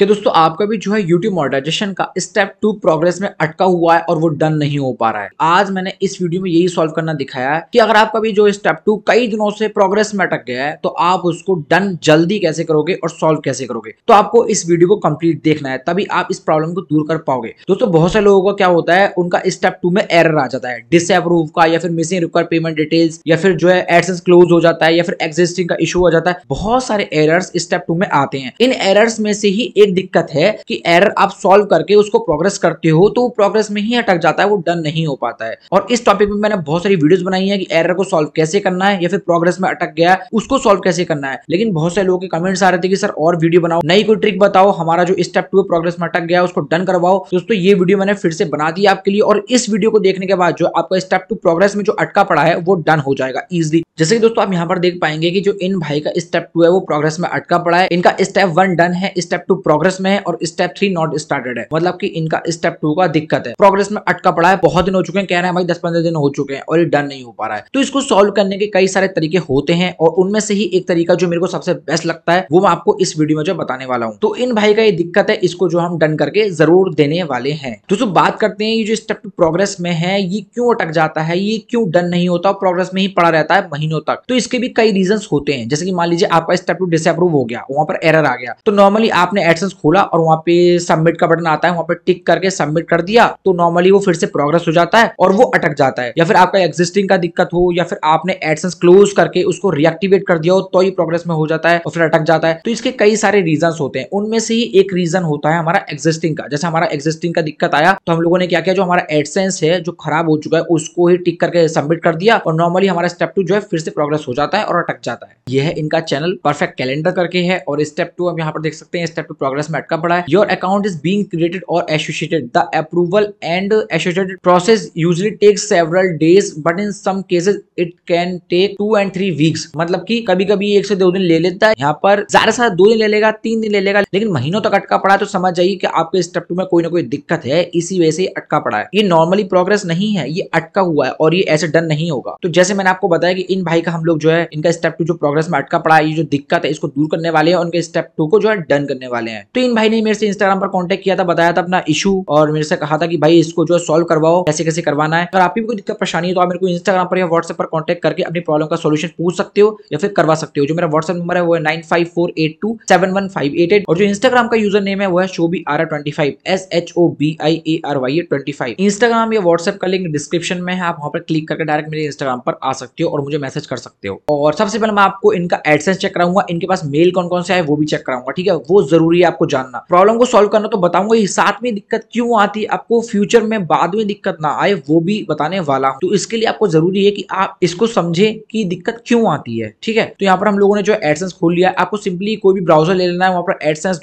कि दोस्तों आपका भी जो है यूट्यूब मॉडर्जेशन का स्टेप टू प्रोग्रेस में अटका हुआ है और वो डन नहीं हो पा रहा है आज मैंने इस वीडियो में यही सॉल्व करना दिखाया है कि अगर आपका भी जो स्टेप टू कई दिनों से प्रोग्रेस में अटक गया है तो आप उसको डन जल्दी कैसे करोगे और सॉल्व कैसे करोगे तो आपको इस वीडियो को कंप्लीट देखना है तभी आप इस प्रॉब्लम को दूर कर पाओगे दोस्तों बहुत से लोगों का क्या होता है उनका स्टेप टू में एरर आ जाता है डिसअप्रूव का या फिर मिसिंग रिक्वायर पेमेंट डिटेल्स या फिर जो है एडसेंस क्लोज हो जाता है या फिर एग्जिस्टिंग का इशू हो जाता है बहुत सारे एरर्स स्टेप टू में आते हैं इन एरर्स में से ही एक एक दिक्कत है कि एरर आप सॉल्व करके उसको प्रोग्रेस करते हो तो वो प्रोग्रेस में ही अटक जाता है वो डन नहीं हो पाता है और इस टॉपिक में मैंने बहुत सारी वीडियोस बनाई है कि एरर को सॉल्व कैसे करना है या फिर प्रोग्रेस में अटक गया उसको सॉल्व कैसे करना है लेकिन बहुत सारे लोगों के कमेंट्स आ रहे थे कि सर और वीडियो बनाओ नई कोई ट्रिक बताओ हमारा जो स्टेप टू प्रोग्रेस में अटक गया उसको डन करवाओ दोस्तों ये वीडियो मैंने फिर से बना दी आपके लिए और इस वीडियो को देखने के बाद जो आपका स्टेप टू प्रोग्रेस में जो अटका पड़ा है वो डन हो जाएगा इजिली जैसे कि दोस्तों आप यहाँ पर देख पाएंगे कि जो इन भाई का स्टेप टू है वो प्रोग्रेस में अटका पड़ा है इनका स्टेप वन डन है स्टेप टू प्रोग्रेस प्रोग्रेस में है और स्टेप थ्री नॉट स्टार्टेड है मतलब की इनका स्टेप टू का दिक्कत है प्रोग्रेस में अटका पड़ा है बहुत दिन हो चुके हैं कह रहे हैं भाई दस पंद्रह दिन हो चुके हैं और ये डन नहीं हो पा रहा है तो इसको सोल्व करने के कई सारे तरीके होते हैं और उनमें से ही एक तरीका जो मेरे को सबसे बेस्ट लगता है वो मैं आपको इस वीडियो में जो बताने वाला हूँ तो इन भाई का ये दिक्कत है इसको जो हम डन करके जरूर देने वाले हैं दोस्तों बात करते हैं ये जो स्टेप टू प्रोग्रेस में है ये क्यों अटक जाता है ये क्यों डन नहीं होता प्रोग्रेस में ही पड़ा रहता है महीनों तक तो इसके भी कई रीजन होते हैं जैसे कि मान लीजिए आपका स्टेप टू डिसअप्रूव हो गया वहां पर एरर आ गया तो नॉर्मली आपने एड लाइसेंस खोला और वहाँ पे सबमिट का बटन आता है वहाँ पे टिक करके सबमिट कर दिया तो नॉर्मली वो फिर से प्रोग्रेस हो जाता है और वो अटक जाता है या फिर आपका एग्जिस्टिंग का दिक्कत हो या फिर आपने एडसेंस क्लोज करके उसको रिएक्टिवेट कर दिया हो तो ही प्रोग्रेस में हो जाता है और फिर अटक जाता है तो इसके कई सारे रीजन होते हैं उनमें से ही एक रीजन होता है हमारा एग्जिस्टिंग का जैसे हमारा एग्जिस्टिंग का दिक्कत आया तो हम लोगों ने क्या किया जो हमारा एडसेंस है जो खराब हो चुका है उसको ही टिक करके सबमिट कर दिया और नॉर्मली हमारा स्टेप टू जो है फिर से प्रोग्रेस हो जाता है और अटक जाता है यह है इनका चैनल परफेक्ट कैलेंडर करके है और स्टेप टू हम यहाँ पर देख सकते हैं स्टेप टू प्रोग्रेस में अटका पड़ा है your account is being created और associated the approval and associated process usually takes several days but in some cases it can take two and three weeks मतलब कि कभी कभी एक से दो दिन ले लेता है यहाँ पर ज्यादा से दो दिन ले लेगा तीन दिन ले लेगा लेकिन महीनों तक अटका पड़ा है तो समझ जाइए कि आपके स्टेप टू में कोई ना कोई दिक्कत है इसी वजह से अटका पड़ा है ये नॉर्मली प्रोग्रेस नहीं है ये अटका हुआ है और ये ऐसे डन नहीं होगा तो जैसे मैंने आपको बताया कि इन भाई का हम लोग जो है इनका स्टेप टू जो प्रोग्रेस में अटका पड़ा है ये जो दिक्कत है इसको दूर करने वाले हैं उनके स्टेप टू को जो है डन करने वाले हैं है तो इन भाई ने मेरे से इंस्टाग्राम पर कॉन्टेक्ट किया था बताया था अपना इशू और मेरे से कहा था कि भाई इसको जो सॉल्व करवाओ कैसे कैसे करवाना है अगर आपकी भी कोई दिक्कत परेशानी है तो आप मेरे को इंस्टाग्राम पर या व्हाट्सएप पर कॉन्टेक्ट करके अपनी प्रॉब्लम का सोल्यूशन पूछ सकते हो या फिर करवा सकते हो जो मेरा व्हाट्सएप नंबर है वो है nine five four eight two seven one five eight eight और जो इंस्टाग्राम का यूजर नेम है वो है Shobi R twenty five S H O B I A R Y twenty five Instagram या व्हाट्सएप का लिंक डिस्क्रिप्शन में है आप वहाँ पर क्लिक करके डायरेक्ट मेरे इंस्टाग्राम पर आ सकते हो और मुझे मैसेज कर सकते हो और सबसे पहले मैं आपको इनका एडसेंस चेक कराऊंगा इनके पास मेल कौन कौन से है वो भी चेक कराऊंगा ठीक है वो जरूरी है आपको जानना प्रॉब्लम को सॉल्व करना तो बताऊंगा साथ में दिक्कत क्यों आती है आपको फ्यूचर में बाद में दिक्कत ना आए वो भी बताने वाला हूँ तो इसके लिए आपको जरूरी है कि आप इसको समझे कि दिक्कत क्यों आती है ठीक है तो यहाँ पर हम लोगों ने जो एडसेंस खोल लिया आपको सिंपली कोई भी ब्राउजर ले लेना है वहाँ पर एडसेंस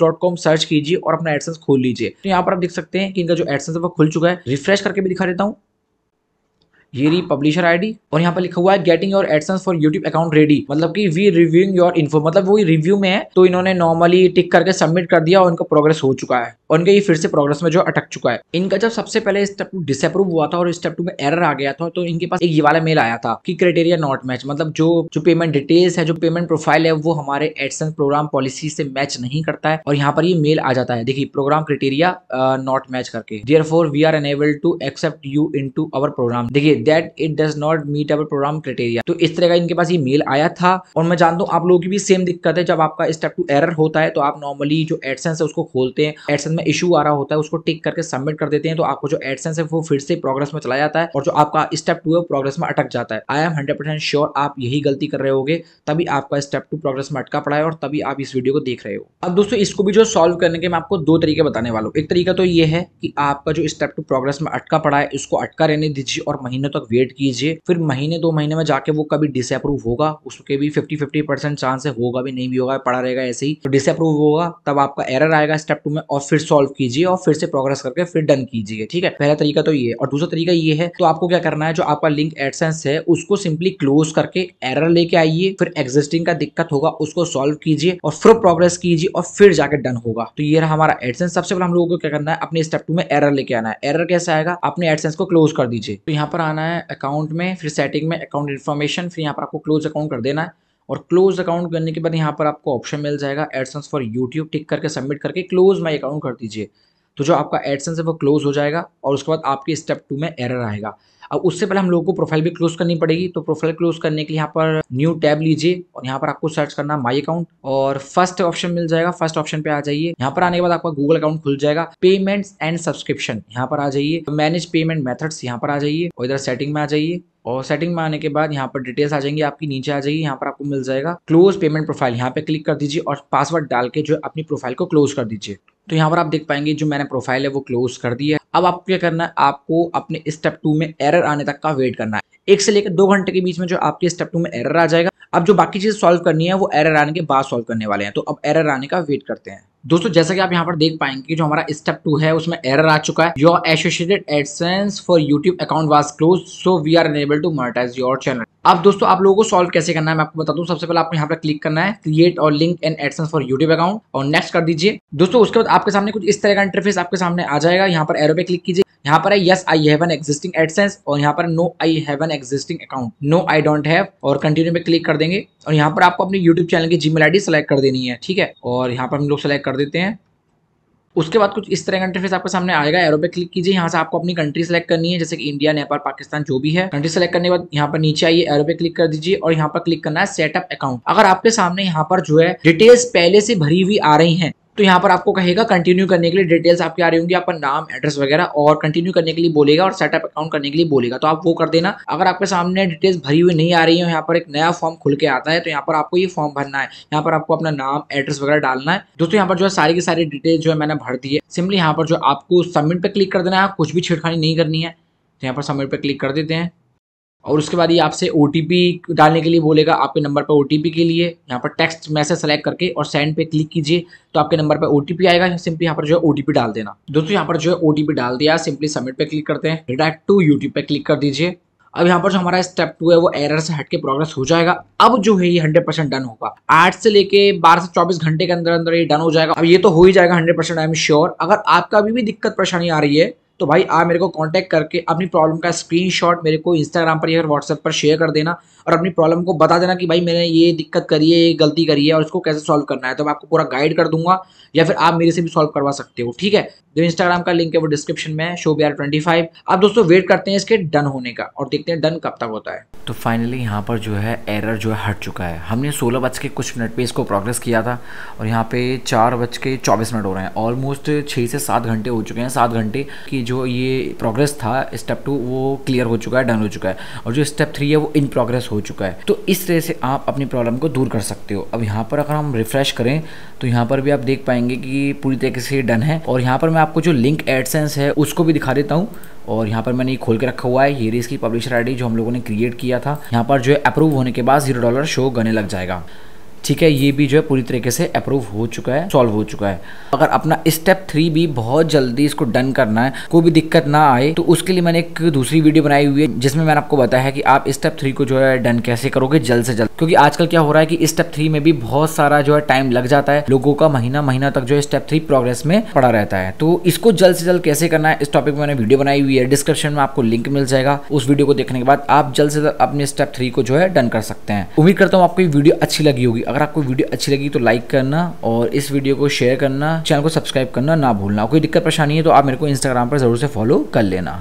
सर्च कीजिए और अपना एडसेंस खोल लीजिए तो यहाँ पर आप देख सकते हैं कि इनका जो एडसेंस है वो खुल चुका है रिफ्रेश करके भी दिखा देता हूँ ये रही पब्लिशर आईडी और यहाँ पर लिखा हुआ है getting your AdSense for YouTube account ready मतलब कि वी रिव्यूइंग योर इन्फो मतलब वो रिव्यू में है तो इन्होंने नॉर्मली टिक करके सबमिट कर दिया और इनका प्रोग्रेस हो चुका है और ये फिर से प्रोग्रेस में जो अटक चुका है इनका जब सबसे पहले स्टेप टू डिसअप्रूव हुआ था और स्टेप टू में एरर आ गया था तो इनके पास एक ये वाला मेल आया था कि क्राइटेरिया नॉट मैच मतलब जो जो पेमेंट डिटेल्स है जो पेमेंट प्रोफाइल है वो हमारे एडसन प्रोग्राम पॉलिसी से मैच नहीं करता है और यहाँ पर ये मेल आ जाता है देखिए प्रोग्राम क्राइटेरिया नॉट मैच करके dear for we are enable to accept you into our program देखिए that it does not meet our program criteria तो इस तरह का इनके पास ये मेल आया था और मैं जानता हूँ आप लोगों की भी सेम दिक्कत है जब आपका स्टेप टू एरर होता है तो आप नॉर्मली जो एडसन है उसको खोलते हैं एडसन में इशू आ रहा होता है उसको टिक करके सबमिट कर देते हैं तो आपको जो एडसेंस है वो फिर से प्रोग्रेस में चला जाता है और जो आपका स्टेप टू है प्रोग्रेस में अटक जाता है आई एम हंड्रेड श्योर आप यही गलती कर रहे होगे तभी आपका स्टेप टू प्रोग्रेस में अटका पड़ा है और तभी आप इस वीडियो को देख रहे हो अब दोस्तों इसको भी जो सॉल्व करने के मैं आपको दो तरीके बताने वाला हूँ एक तरीका तो ये है कि आपका जो स्टेप टू प्रोग्रेस में अटका पड़ा है इसको अटका रहने दीजिए और महीनों तक वेट कीजिए फिर महीने दो महीने में जाके वो कभी डिसअप्रूव होगा उसके भी फिफ्टी फिफ्टी परसेंट चांस है होगा भी नहीं भी होगा पड़ा रहेगा ऐसे ही तो डिसअप्रूव होगा तब आपका एरर आएगा स्टेप टू में और फिर सॉल्व कीजिए और फिर से प्रोग्रेस करके फिर डन कीजिए ठीक है पहला तरीका तो ये और दूसरा तरीका ये है तो आपको क्या करना है जो आपका लिंक एडसेंस है उसको सिंपली क्लोज करके एरर लेके आइए फिर एग्जिस्टिंग का दिक्कत होगा उसको सॉल्व कीजिए और फिर प्रोग्रेस कीजिए और फिर जाके डन होगा तो ये रहा हमारा एडसेंस सबसे पहले हम लोगों को क्या करना है अपने स्टेप टू में एरर लेके आना है एरर कैसे आएगा अपने एडसेंस को क्लोज कर दीजिए तो यहाँ पर आना है अकाउंट में फिर सेटिंग में अकाउंट इन्फॉर्मेशन फिर यहाँ पर आपको क्लोज अकाउंट कर देना है और क्लोज अकाउंट करने के बाद यहाँ पर आपको ऑप्शन मिल जाएगा एडसन्स फॉर यूट्यूब टिक करके सबमिट करके क्लोज माई अकाउंट कर दीजिए तो जो आपका एडसेंस है वो क्लोज हो जाएगा और उसके बाद आपके स्टेप टू में एरर आएगा अब उससे पहले हम लोगों को प्रोफाइल भी क्लोज करनी पड़ेगी तो प्रोफाइल क्लोज करने के लिए यहाँ पर न्यू टैब लीजिए और यहाँ पर आपको सर्च करना माई अकाउंट और फर्स्ट ऑप्शन मिल जाएगा फर्स्ट ऑप्शन पे आ जाइए यहाँ पर आने के बाद आपका गूगल अकाउंट खुल जाएगा पेमेंट्स एंड सब्सक्रिप्शन यहाँ पर आ जाइए मैनेज पेमेंट मेथड्स यहाँ पर आ जाइए और इधर सेटिंग में आ जाइए और सेटिंग में आने के बाद यहाँ पर डिटेल्स आ जाएंगी आपकी नीचे आ जाएगी यहाँ पर आपको मिल जाएगा क्लोज पेमेंट प्रोफाइल यहाँ पे क्लिक कर दीजिए और पासवर्ड डाल के जो अपनी प्रोफाइल को क्लोज कर दीजिए तो यहाँ पर आप देख पाएंगे जो मैंने प्रोफाइल है वो क्लोज कर दी है अब आपको क्या करना है आपको अपने स्टेप टू में एरर आने तक का वेट करना है एक से लेकर दो घंटे के बीच में जो आपके स्टेप टू में एरर आ जाएगा अब जो बाकी चीज़ सॉल्व करनी है वो एरर आने के बाद सॉल्व करने वाले हैं तो अब एरर आने का वेट करते हैं दोस्तों जैसा कि आप यहाँ पर देख पाएंगे जो हमारा स्टेप टू है उसमें एरर आ चुका है your associated AdSense for YouTube account was close so we are enable to monetise your channel अब दोस्तों आप लोगों को सॉल्व कैसे करना है मैं आपको बता दूं सबसे पहले आपको यहाँ पर क्लिक करना है क्रिएट और link and AdSense for YouTube account और नेक्स्ट कर दीजिए दोस्तों उसके बाद आपके सामने कुछ इस तरह का इंटरफेस आपके सामने आ जाएगा यहाँ पर एरो पे क्लिक कीजिए यहाँ पर है yes I have an existing AdSense और यहाँ पर no I have an existing account no I don't have और कंटिन्यू पे क्लिक कर देंगे और यहाँ पर आपको अपने यूट्यूब चैनल की जीमेल आईडी सेलेक्ट कर देनी है ठीक है और यहाँ पर हम लोग सेलेक्ट कर देते हैं उसके बाद कुछ इस तरह कंट्री फेस आपके सामने आएगा एरो पे क्लिक कीजिए यहाँ से आपको अपनी कंट्री सेलेक्ट करनी है जैसे कि इंडिया नेपाल पाकिस्तान जो भी है कंट्री सेलेक्ट करने के बाद यहाँ पर नीचे आइए एरो पे क्लिक कर दीजिए और यहाँ पर क्लिक करना है सेटअप अकाउंट अगर आपके सामने यहाँ पर जो है डिटेल्स पहले से भरी हुई आ रही है तो यहाँ पर आपको कहेगा कंटिन्यू करने के लिए डिटेल्स आपके आ रही होंगी आपका नाम एड्रेस वगैरह और कंटिन्यू करने के लिए बोलेगा और सेटअप अकाउंट करने के लिए बोलेगा तो आप वो कर देना अगर आपके सामने डिटेल्स भरी हुई नहीं आ रही है यहाँ पर एक नया फॉर्म खुल के आता है तो यहाँ पर आपको ये फॉर्म भरना है यहाँ पर आपको अपना नाम एड्रेस वगैरह डालना है दोस्तों यहाँ पर जो है सारी की सारी डिटेल्स जो है मैंने भर दी है सिंपली यहाँ पर जो आपको सबमिट पर क्लिक कर देना है कुछ भी छेड़खानी नहीं करनी है तो यहाँ पर सबमिट पर क्लिक कर देते हैं और उसके बाद ये आपसे ओ डालने के लिए बोलेगा आपके नंबर पर ओ के लिए यहाँ पर टेक्स्ट मैसेज सेलेक्ट करके और सेंड पे क्लिक कीजिए तो आपके नंबर पर ओ आएगा सिंपली यहाँ पर जो है ओ डाल देना दोस्तों यहाँ पर जो है ओ डाल दिया सिंपली सबमिट पे क्लिक करते हैं रिडायरेक्ट टू यूट्यूब पे क्लिक कर दीजिए अब यहाँ पर जो हमारा स्टेप टू है वो एरर से हट के प्रोग्रेस हो जाएगा अब जो है ये हंड्रेड परसेंट डन होगा आठ से लेके बारह से चौबीस घंटे के अंदर अंदर ये डन हो जाएगा अब ये तो हो ही जाएगा hundred percent I am sure अगर आपका अभी भी दिक्कत परेशानी आ रही है तो भाई आप मेरे को कॉन्टैक्ट करके अपनी प्रॉब्लम का स्क्रीनशॉट मेरे को इंस्टाग्राम पर या व्हाट्सएप पर शेयर कर देना और अपनी प्रॉब्लम को बता देना कि भाई मैंने ये दिक्कत करी है ये गलती करी है और इसको कैसे सॉल्व करना है तो मैं आपको पूरा गाइड कर दूंगा या फिर आप मेरे से भी सॉल्व करवा सकते हो ठीक है जो इंस्टाग्राम का लिंक है वो डिस्क्रिप्शन में है show B R twenty five आप दोस्तों वेट करते हैं इसके डन होने का और देखते हैं डन कब तक होता है तो फाइनली यहाँ पर जो है एरर जो है हट चुका है हमने सोलह बज के कुछ मिनट पे इसको प्रोग्रेस किया था और यहाँ पे चार बज के चौबीस मिनट हो रहे हैं ऑलमोस्ट छः से सात घंटे हो चुके हैं सात घंटे की जो ये प्रोग्रेस था स्टेप टू वो क्लियर हो चुका है डन हो चुका है और जो स्टेप थ्री है वो इन प्रोग्रेस हो हो चुका है तो इस तरह से आप अपनी प्रॉब्लम को दूर कर सकते हो अब यहाँ पर अगर हम रिफ्रेश करें तो यहाँ पर भी आप देख पाएंगे कि पूरी तरीके से डन है और यहाँ पर मैं आपको जो लिंक एडसेंस है उसको भी दिखा देता हूँ और यहाँ पर मैंने ये खोल के रखा हुआ है ये रेस की पब्लिशर आई जो हम लोगों ने क्रिएट किया था यहाँ पर जो है अप्रूव होने के बाद जीरो डॉलर शो करने लग जाएगा ठीक है ये भी जो है पूरी तरीके से अप्रूव हो चुका है सॉल्व हो चुका है अगर अपना स्टेप थ्री भी बहुत जल्दी इसको डन करना है कोई भी दिक्कत ना आए तो उसके लिए मैंने एक दूसरी वीडियो बनाई हुई है जिसमें मैंने आपको बताया है कि आप स्टेप थ्री को जो है डन कैसे करोगे जल्द से जल्द क्योंकि आजकल क्या हो रहा है कि स्टेप थ्री में भी बहुत सारा जो है टाइम लग जाता है लोगों का महीना महीना तक जो है स्टेप थ्री प्रोग्रेस में पड़ा रहता है तो इसको जल्द से जल्द कैसे करना है इस टॉपिक में मैंने वीडियो बनाई हुई है डिस्क्रिप्शन में आपको लिंक मिल जाएगा उस वीडियो को देखने के बाद आप जल्द से जल्द अपने स्टेप थ्री को जो है डन कर सकते हैं उम्मीद करता हूँ आपको वीडियो अच्छी लगी होगी अगर आपको वीडियो अच्छी लगी तो लाइक करना और इस वीडियो को शेयर करना चैनल को सब्सक्राइब करना ना भूलना कोई दिक्कत परेशानी है तो आप मेरे को इंस्टाग्राम पर ज़रूर से फॉलो कर लेना